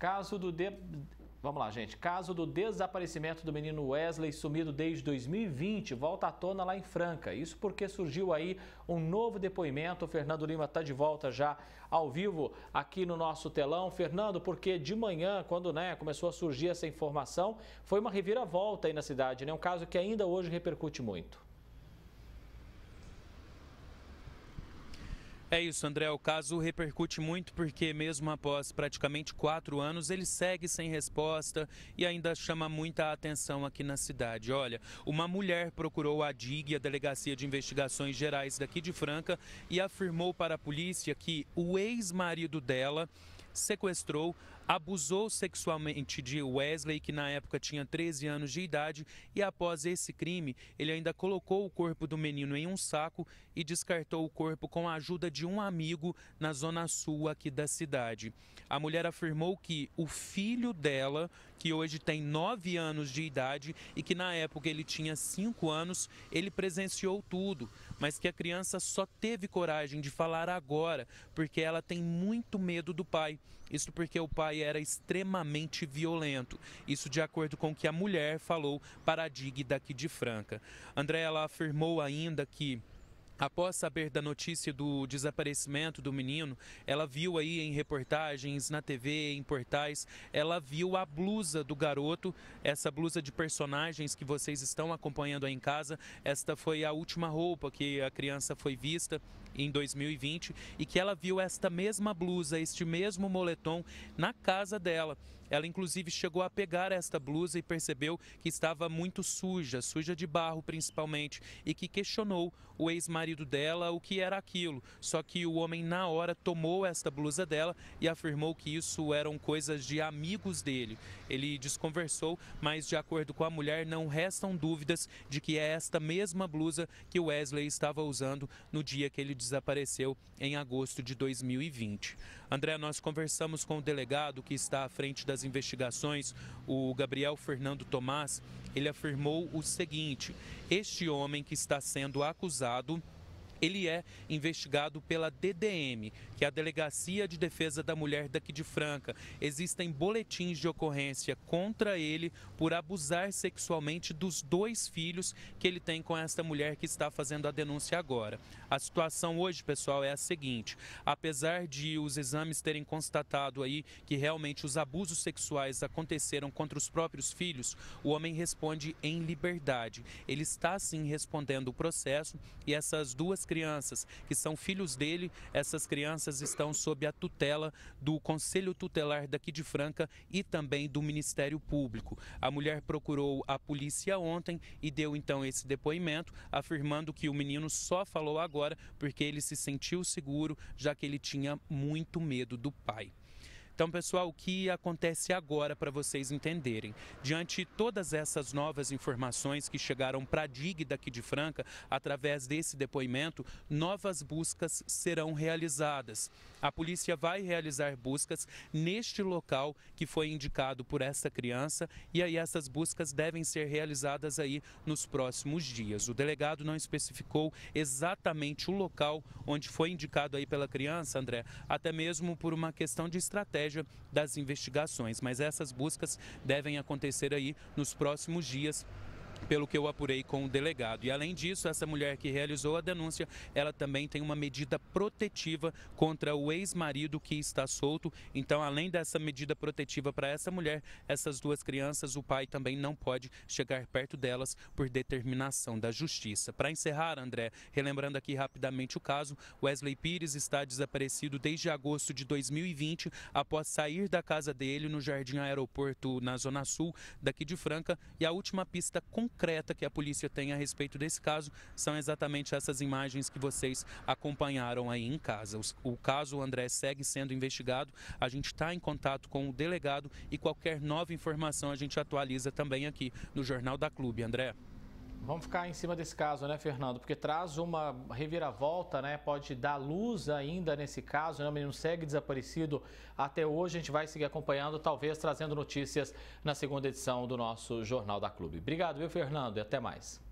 Caso do de... Vamos lá, gente. Caso do desaparecimento do menino Wesley, sumido desde 2020, volta à tona lá em Franca. Isso porque surgiu aí um novo depoimento. O Fernando Lima está de volta já ao vivo aqui no nosso telão. Fernando, porque de manhã, quando né, começou a surgir essa informação, foi uma reviravolta aí na cidade, né? Um caso que ainda hoje repercute muito. É isso, André. O caso repercute muito porque, mesmo após praticamente quatro anos, ele segue sem resposta e ainda chama muita atenção aqui na cidade. Olha, uma mulher procurou a DIG, a Delegacia de Investigações Gerais daqui de Franca, e afirmou para a polícia que o ex-marido dela sequestrou abusou sexualmente de Wesley, que na época tinha 13 anos de idade, e após esse crime, ele ainda colocou o corpo do menino em um saco e descartou o corpo com a ajuda de um amigo na zona sul aqui da cidade. A mulher afirmou que o filho dela, que hoje tem 9 anos de idade e que na época ele tinha 5 anos, ele presenciou tudo, mas que a criança só teve coragem de falar agora, porque ela tem muito medo do pai. Isso porque o pai era extremamente violento. Isso de acordo com o que a mulher falou para a DIG daqui de Franca. André ela afirmou ainda que Após saber da notícia do desaparecimento do menino, ela viu aí em reportagens, na TV, em portais, ela viu a blusa do garoto, essa blusa de personagens que vocês estão acompanhando aí em casa. Esta foi a última roupa que a criança foi vista em 2020 e que ela viu esta mesma blusa, este mesmo moletom na casa dela. Ela inclusive chegou a pegar esta blusa e percebeu que estava muito suja, suja de barro principalmente, e que questionou o ex-marido dela o que era aquilo. Só que o homem na hora tomou esta blusa dela e afirmou que isso eram coisas de amigos dele. Ele desconversou, mas de acordo com a mulher não restam dúvidas de que é esta mesma blusa que Wesley estava usando no dia que ele desapareceu em agosto de 2020. André, nós conversamos com o delegado que está à frente das investigações, o Gabriel Fernando Tomás. Ele afirmou o seguinte: este homem que está sendo acusado ele é investigado pela DDM, que é a Delegacia de Defesa da Mulher daqui de Franca. Existem boletins de ocorrência contra ele por abusar sexualmente dos dois filhos que ele tem com esta mulher que está fazendo a denúncia agora. A situação hoje, pessoal, é a seguinte: apesar de os exames terem constatado aí que realmente os abusos sexuais aconteceram contra os próprios filhos, o homem responde em liberdade. Ele está sim respondendo o processo e essas duas crianças que são filhos dele, essas crianças estão sob a tutela do Conselho Tutelar daqui de Franca e também do Ministério Público. A mulher procurou a polícia ontem e deu então esse depoimento, afirmando que o menino só falou agora porque ele se sentiu seguro, já que ele tinha muito medo do pai. Então, pessoal, o que acontece agora para vocês entenderem? Diante de todas essas novas informações que chegaram para a DIG daqui de Franca, através desse depoimento, novas buscas serão realizadas. A polícia vai realizar buscas neste local que foi indicado por essa criança e aí essas buscas devem ser realizadas aí nos próximos dias. O delegado não especificou exatamente o local onde foi indicado aí pela criança, André, até mesmo por uma questão de estratégia estratégia das investigações, mas essas buscas devem acontecer aí nos próximos dias pelo que eu apurei com o delegado. E além disso, essa mulher que realizou a denúncia, ela também tem uma medida protetiva contra o ex-marido que está solto. Então, além dessa medida protetiva para essa mulher, essas duas crianças, o pai também não pode chegar perto delas por determinação da justiça. Para encerrar, André, relembrando aqui rapidamente o caso, Wesley Pires está desaparecido desde agosto de 2020, após sair da casa dele no Jardim Aeroporto, na Zona Sul, daqui de Franca, e a última pista concreta concreta que a polícia tem a respeito desse caso são exatamente essas imagens que vocês acompanharam aí em casa. O, o caso André segue sendo investigado, a gente está em contato com o delegado e qualquer nova informação a gente atualiza também aqui no Jornal da Clube. André. Vamos ficar em cima desse caso, né, Fernando? Porque traz uma reviravolta, né? Pode dar luz ainda nesse caso, né? O menino segue desaparecido até hoje. A gente vai seguir acompanhando, talvez trazendo notícias na segunda edição do nosso Jornal da Clube. Obrigado, viu, Fernando? E até mais.